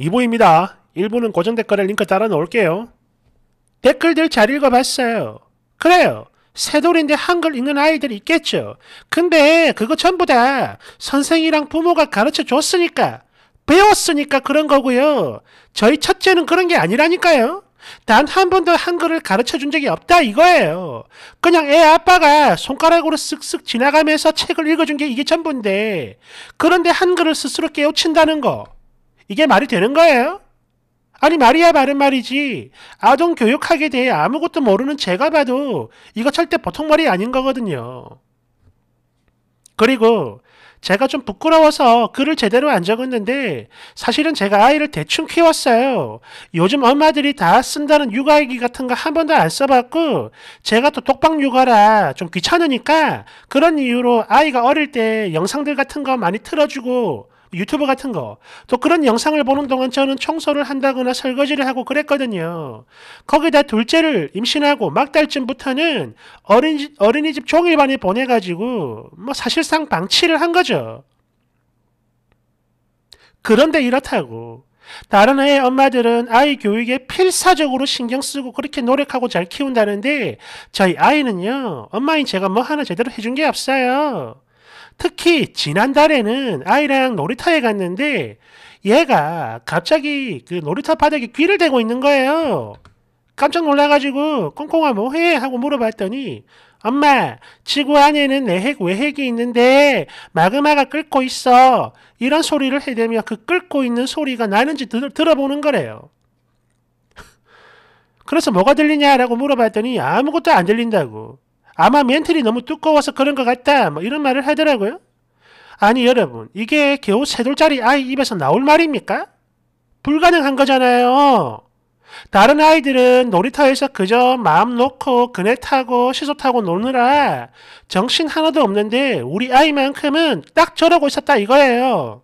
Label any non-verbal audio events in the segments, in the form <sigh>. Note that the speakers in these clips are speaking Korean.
2부입니다. 1부는 고정 댓글에 링크 따라 놓을게요. 댓글들 잘 읽어봤어요. 그래요. 새돌인데 한글 읽는 아이들 이 있겠죠. 근데 그거 전부 다 선생이랑 부모가 가르쳐 줬으니까 배웠으니까 그런 거고요. 저희 첫째는 그런 게 아니라니까요. 단 한 번도 한글을 가르쳐 준 적이 없다 이거예요. 그냥 애 아빠가 손가락으로 쓱쓱 지나가면서 책을 읽어준 게 이게 전부인데 그런데 한글을 스스로 깨우친다는 거 이게 말이 되는 거예요? 아니 말이야 말은 말이지 아동 교육학에 대해 아무것도 모르는 제가 봐도 이거 절대 보통말이 아닌 거거든요. 그리고 제가 좀 부끄러워서 글을 제대로 안 적었는데 사실은 제가 아이를 대충 키웠어요. 요즘 엄마들이 다 쓴다는 육아일기 같은 거 한 번도 안 써봤고 제가 또 독방 육아라 좀 귀찮으니까 그런 이유로 아이가 어릴 때 영상들 같은 거 많이 틀어주고 유튜브 같은 거, 또 그런 영상을 보는 동안 저는 청소를 한다거나 설거지를 하고 그랬거든요. 거기다 둘째를 임신하고 막달쯤부터는 어린이, 어린이집 종일반에 보내가지고 뭐 사실상 방치를 한 거죠. 그런데 이렇다고. 다른 애 엄마들은 아이 교육에 필사적으로 신경 쓰고 그렇게 노력하고 잘 키운다는데 저희 아이는요 엄마인 제가 뭐 하나 제대로 해준 게 없어요. 특히 지난달에는 아이랑 놀이터에 갔는데 얘가 갑자기 그 놀이터 바닥에 귀를 대고 있는 거예요. 깜짝 놀라가지고 콩콩아 뭐해? 하고 물어봤더니 엄마 지구 안에는 내 핵 외핵이 있는데 마그마가 끓고 있어 이런 소리를 해대며 그 끓고 있는 소리가 나는지 들, 들어보는 거래요. <laughs> 그래서 뭐가 들리냐라고 물어봤더니 아무것도 안 들린다고. 아마 멘틀이 너무 두꺼워서 그런 것 같다. 뭐 이런 말을 하더라고요. 아니 여러분 이게 겨우 세 돌짜리 아이 입에서 나올 말입니까? 불가능한 거잖아요. 다른 아이들은 놀이터에서 그저 마음 놓고 그네 타고 시소 타고 노느라 정신 하나도 없는데 우리 아이만큼은 딱 저러고 있었다 이거예요.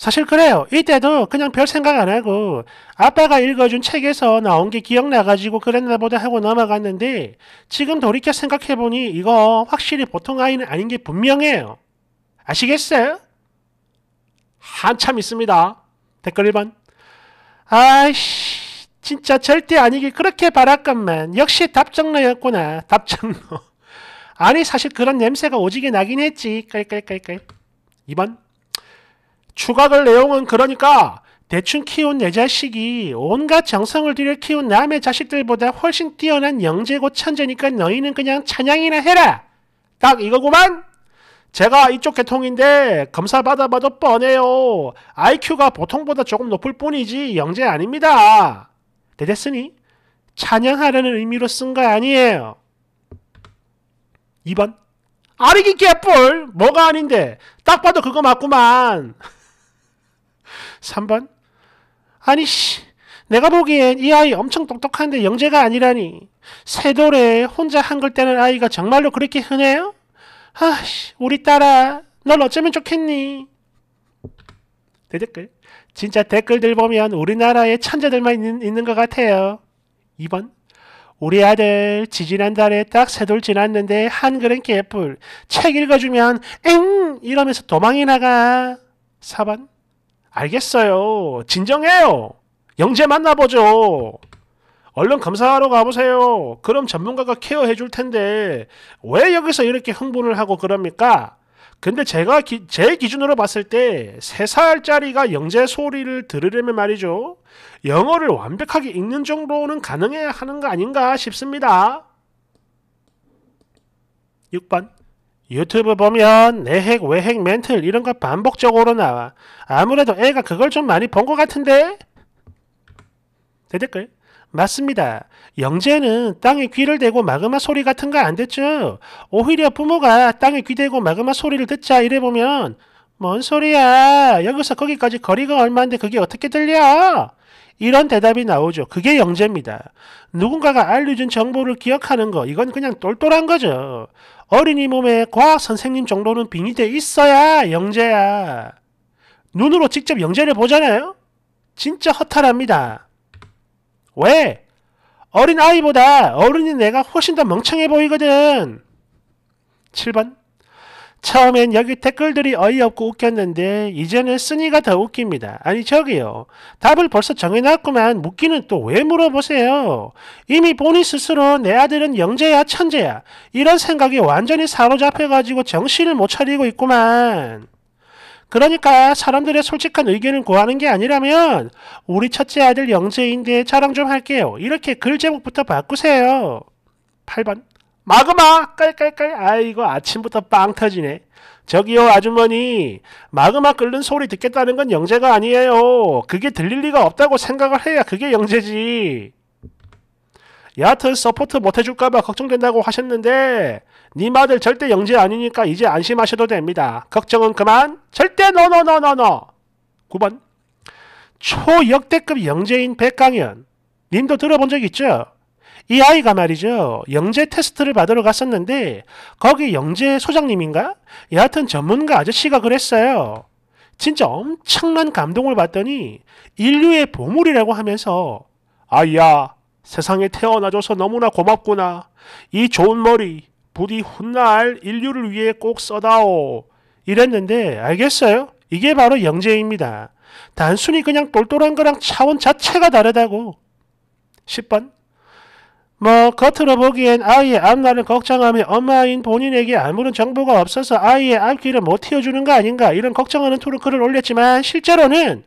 사실 그래요. 이때도 그냥 별 생각 안 하고 아빠가 읽어준 책에서 나온 게 기억나가지고 그랬나 보다 하고 넘어갔는데 지금 돌이켜 생각해보니 이거 확실히 보통 아이는 아닌 게 분명해요. 아시겠어요? 한참 있습니다. 댓글 1번. 아이씨 진짜 절대 아니길 그렇게 바랄건만 역시 답정너였구나. 답정너. 아니 사실 그런 냄새가 오지게 나긴 했지. 깔깔깔깔. 2번. 추가할 내용은 그러니까 대충 키운 내 자식이 온갖 정성을 들여 키운 남의 자식들보다 훨씬 뛰어난 영재고 천재니까 너희는 그냥 찬양이나 해라. 딱 이거구만. 제가 이쪽 계통인데 검사 받아봐도 뻔해요. IQ가 보통보다 조금 높을 뿐이지 영재 아닙니다. 대됐으니 찬양하라는 의미로 쓴 거 아니에요. 2번 아리기 개뿔 뭐가 아닌데 딱 봐도 그거 맞구만. <laughs> 3번 아니 씨 내가 보기엔 이 아이 엄청 똑똑한데 영재가 아니라니 새돌에 혼자 한글 때는 아이가 정말로 그렇게 흔해요? 아씨 우리 딸아 널 어쩌면 좋겠니? 대댓글 진짜 댓글들 보면 우리나라의 천재들만 있는, 있는 것 같아요. 2번 우리 아들 지지난달에 딱 세돌 지났는데 한글은 개뿔 책 읽어주면 엥 이러면서 도망이 나가 4번 알겠어요. 진정해요. 영재 만나보죠. 얼른 검사하러 가보세요. 그럼 전문가가 케어해 줄 텐데 왜 여기서 이렇게 흥분을 하고 그럽니까? 근데 제가 기, 제 기준으로 봤을 때3살짜리가 영재 소리를 들으려면 말이죠. 영어를 완벽하게 읽는 정도는 가능해야 하는 거 아닌가 싶습니다. 6번 유튜브 보면 내핵, 외핵, 멘틀 이런 거 반복적으로 나와. 아무래도 애가 그걸 좀 많이 본 것 같은데? 대댓글 맞습니다. 영재는 땅에 귀를 대고 마그마 소리 같은 거 안 듣죠? 오히려 부모가 땅에 귀 대고 마그마 소리를 듣자 이래보면 뭔 소리야? 여기서 거기까지 거리가 얼마인데 그게 어떻게 들려? 이런 대답이 나오죠. 그게 영재입니다. 누군가가 알려준 정보를 기억하는 거 이건 그냥 똘똘한 거죠. 어린이 몸에 과학 선생님 정도는 빙의돼 있어야 영재야. 눈으로 직접 영재를 보잖아요. 진짜 허탈합니다. 왜? 어린아이보다 어른인 내가 훨씬 더 멍청해 보이거든. 7번 처음엔 여기 댓글들이 어이없고 웃겼는데 이제는 쓰니가 더 웃깁니다. 아니 저기요. 답을 벌써 정해놨구만 묻기는 또 왜 물어보세요. 이미 본인 스스로 내 아들은 영재야 천재야 이런 생각이 완전히 사로잡혀가지고 정신을 못 차리고 있구만. 그러니까 사람들의 솔직한 의견을 구하는 게 아니라면 우리 첫째 아들 영재인데 자랑 좀 할게요. 이렇게 글 제목부터 바꾸세요. 8번 마그마 깔깔깔 아이고 아침부터 빵 터지네. 저기요 아주머니 마그마 끓는 소리 듣겠다는 건 영재가 아니에요. 그게 들릴 리가 없다고 생각을 해야 그게 영재지. 여하튼 서포트 못해줄까봐 걱정된다고 하셨는데 님 아들 절대 영재 아니니까 이제 안심하셔도 됩니다. 걱정은 그만 절대 노노노노노 9번 초역대급 영재인 백강현 님도 들어본 적 있죠? 이 아이가 말이죠. 영재 테스트를 받으러 갔었는데 거기 영재 소장님인가? 여하튼 전문가 아저씨가 그랬어요. 진짜 엄청난 감동을 받더니 인류의 보물이라고 하면서 아야 이 세상에 태어나줘서 너무나 고맙구나. 이 좋은 머리 부디 훗날 인류를 위해 꼭 써다오. 이랬는데 알겠어요? 이게 바로 영재입니다. 단순히 그냥 똘똘한 거랑 차원 자체가 다르다고. 10번 뭐 겉으로 보기엔 아이의 앞날을 걱정하며 엄마인 본인에게 아무런 정보가 없어서 아이의 앞길을 못튀워주는거 아닌가 이런 걱정하는 투로 글을 올렸지만 실제로는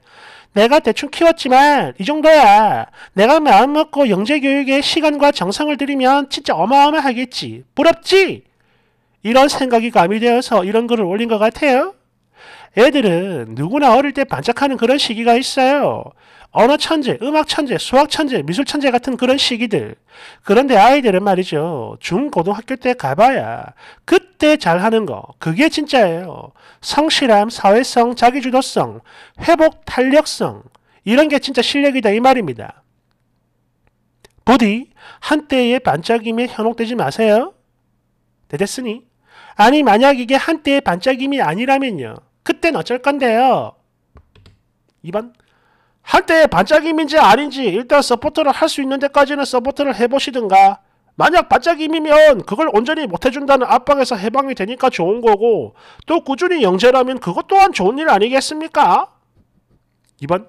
내가 대충 키웠지만 이 정도야. 내가 마음먹고 영재교육에 시간과 정성을 들이면 진짜 어마어마하겠지. 부럽지? 이런 생각이 가미되어서 이런 글을 올린 것 같아요. 애들은 누구나 어릴 때 반짝하는 그런 시기가 있어요. 언어 천재, 음악 천재, 수학 천재, 미술 천재 같은 그런 시기들. 그런데 아이들은 말이죠. 중고등학교 때 가봐야 그때 잘하는 거, 그게 진짜예요. 성실함, 사회성, 자기주도성, 회복, 탄력성. 이런 게 진짜 실력이다 이 말입니다. 부디 한때의 반짝임에 현혹되지 마세요. 되됐으니? 아니 만약 이게 한때의 반짝임이 아니라면요. 그땐 어쩔 건데요. 2번 한때 반짝임인지 아닌지 일단 서포트를 할 수 있는 데까지는 서포트를 해보시든가 만약 반짝임이면 그걸 온전히 못해준다는 압박에서 해방이 되니까 좋은 거고 또 꾸준히 영재라면 그것 또한 좋은 일 아니겠습니까? 2번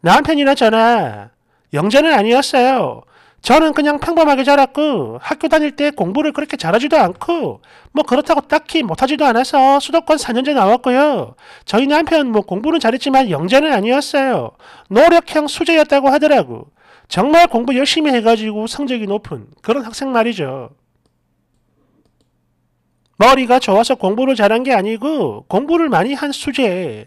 남편이나 저나 영재는 아니었어요. 저는 그냥 평범하게 자랐고 학교 다닐 때 공부를 그렇게 잘하지도 않고 뭐 그렇다고 딱히 못하지도 않아서 수도권 4년제 나왔고요. 저희 남편 뭐 공부는 잘했지만 영재는 아니었어요. 노력형 수재였다고 하더라고. 정말 공부 열심히 해가지고 성적이 높은 그런 학생 말이죠. 머리가 좋아서 공부를 잘한 게 아니고 공부를 많이 한 수재.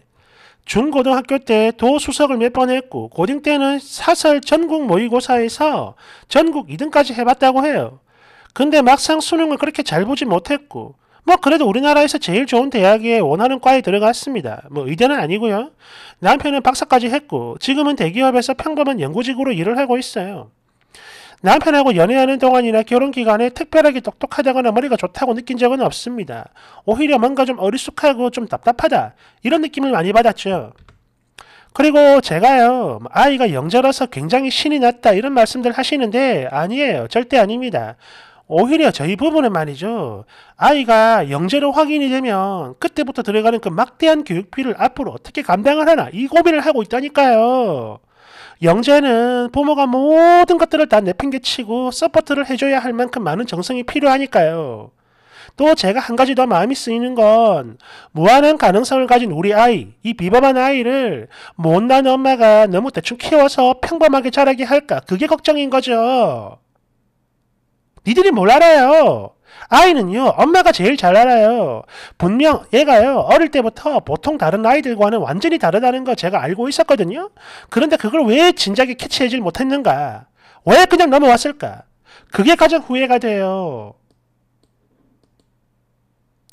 중고등학교 때 도수석을 몇 번 했고 고등 때는 사설 전국 모의고사에서 전국 2등까지 해봤다고 해요. 근데 막상 수능을 그렇게 잘 보지 못했고 뭐 그래도 우리나라에서 제일 좋은 대학에 원하는 과에 들어갔습니다. 뭐 의대는 아니고요. 남편은 박사까지 했고 지금은 대기업에서 평범한 연구직으로 일을 하고 있어요. 남편하고 연애하는 동안이나 결혼 기간에 특별하게 똑똑하다거나 머리가 좋다고 느낀 적은 없습니다. 오히려 뭔가 좀 어리숙하고 좀 답답하다 이런 느낌을 많이 받았죠. 그리고 제가요 아이가 영재라서 굉장히 신이 났다 이런 말씀들 하시는데 아니에요 절대 아닙니다. 오히려 저희 부부는 말이죠. 아이가 영재로 확인이 되면 그때부터 들어가는 그 막대한 교육비를 앞으로 어떻게 감당을 하나 이 고민을 하고 있다니까요. 영재는 부모가 모든 것들을 다 내팽개치고 서포트를 해줘야 할 만큼 많은 정성이 필요하니까요. 또 제가 한 가지 더 마음이 쓰이는 건 무한한 가능성을 가진 우리 아이, 이 비범한 아이를 못난 엄마가 너무 대충 키워서 평범하게 자라게 할까? 그게 걱정인 거죠. 니들이 뭘 알아요? 아이는요, 엄마가 제일 잘 알아요. 분명 얘가요, 어릴 때부터 보통 다른 아이들과는 완전히 다르다는 거 제가 알고 있었거든요. 그런데 그걸 왜 진작에 캐치해질 못했는가? 왜 그냥 넘어왔을까? 그게 가장 후회가 돼요.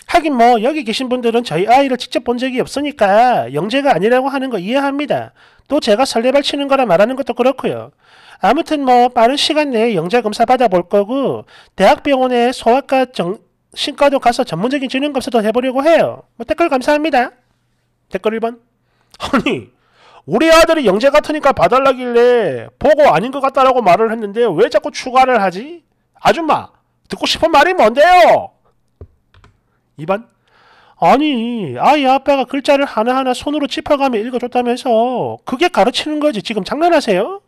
하긴 뭐 여기 계신 분들은 저희 아이를 직접 본 적이 없으니까 영재가 아니라고 하는 거 이해합니다. 또 제가 설레발 치는 거라 말하는 것도 그렇고요. 아무튼 뭐 빠른 시간 내에 영재 검사 받아볼 거고 대학병원에 소아과 정, 신과도 가서 전문적인 진흥 검사도 해보려고 해요. 뭐 댓글 감사합니다. 댓글 1번. 아니 우리 아들이 영재 같으니까 봐달라길래 보고 아닌 것 같다라고 말을 했는데 왜 자꾸 추가를 하지? 아줌마 듣고 싶은 말이 뭔데요? 2번 아니, 아이 아빠가 글자를 하나하나 손으로 짚어가며 읽어줬다면서 그게 가르치는 거지. 지금 장난하세요?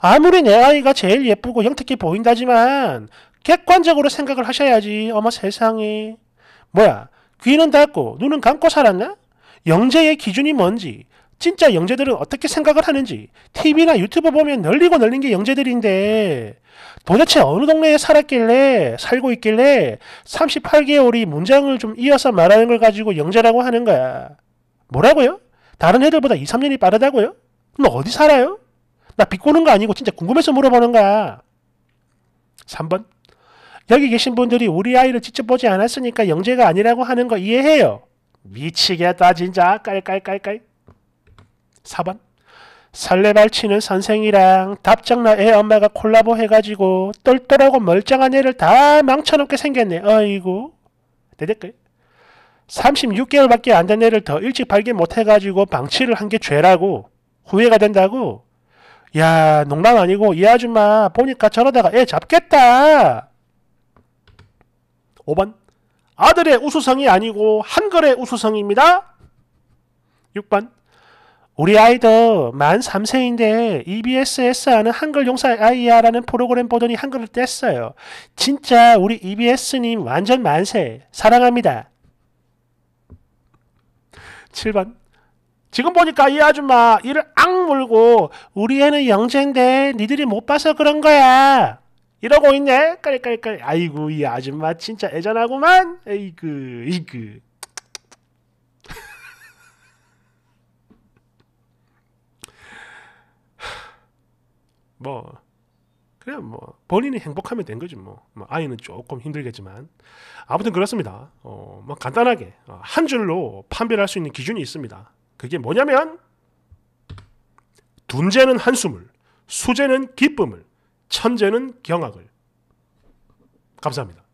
아무리 내 아이가 제일 예쁘고 영특해 보인다지만 객관적으로 생각을 하셔야지. 어머 세상에. 뭐야, 귀는 닫고 눈은 감고 살았나? 영재의 기준이 뭔지, 진짜 영재들은 어떻게 생각을 하는지 TV나 유튜브 보면 널리고 널린 게 영재들인데 도대체 어느 동네에 살았길래 살고 있길래 38개월이 문장을 좀 이어서 말하는 걸 가지고 영재라고 하는 거야. 뭐라고요? 다른 애들보다 2, 3년이 빠르다고요? 너 어디 살아요? 나 비꼬는 거 아니고 진짜 궁금해서 물어보는 거야. 3번 여기 계신 분들이 우리 아이를 직접 보지 않았으니까 영재가 아니라고 하는 거 이해해요. 미치겠다 진짜 깔깔깔깔. 4번 살레발치는 선생이랑 답장나 애 엄마가 콜라보 해가지고 똘똘하고 멀쩡한 애를 다 망쳐놓게 생겼네. 어이구. 내 댓글. 36개월밖에 안 된 애를 더 일찍 발견 못해가지고 방치를 한 게 죄라고 후회가 된다고 야 농담 아니고 이 아줌마 보니까 저러다가 애 잡겠다 5번 아들의 우수성이 아니고 한글의 우수성입니다 6번 우리 아이도 만 3세인데 EBS에서 하는 한글 용사 아이야라는 프로그램 버전이 한글을 뗐어요. 진짜 우리 EBS님 완전 만세. 사랑합니다. 7번. 지금 보니까 이 아줌마 이를 악물고 우리 애는 영재인데 니들이 못 봐서 그런 거야. 이러고 있네. 깔깔깔. 아이고 이 아줌마 진짜 애잔하구만. 에이그 이그. 뭐 그냥 뭐 본인이 행복하면 된 거지 뭐. 뭐 아이는 조금 힘들겠지만 아무튼 그렇습니다. 어, 뭐 간단하게 어, 한 줄로 판별할 수 있는 기준이 있습니다. 그게 뭐냐면 둔재는 한숨을, 수재는 기쁨을, 천재는 경악을. 감사합니다.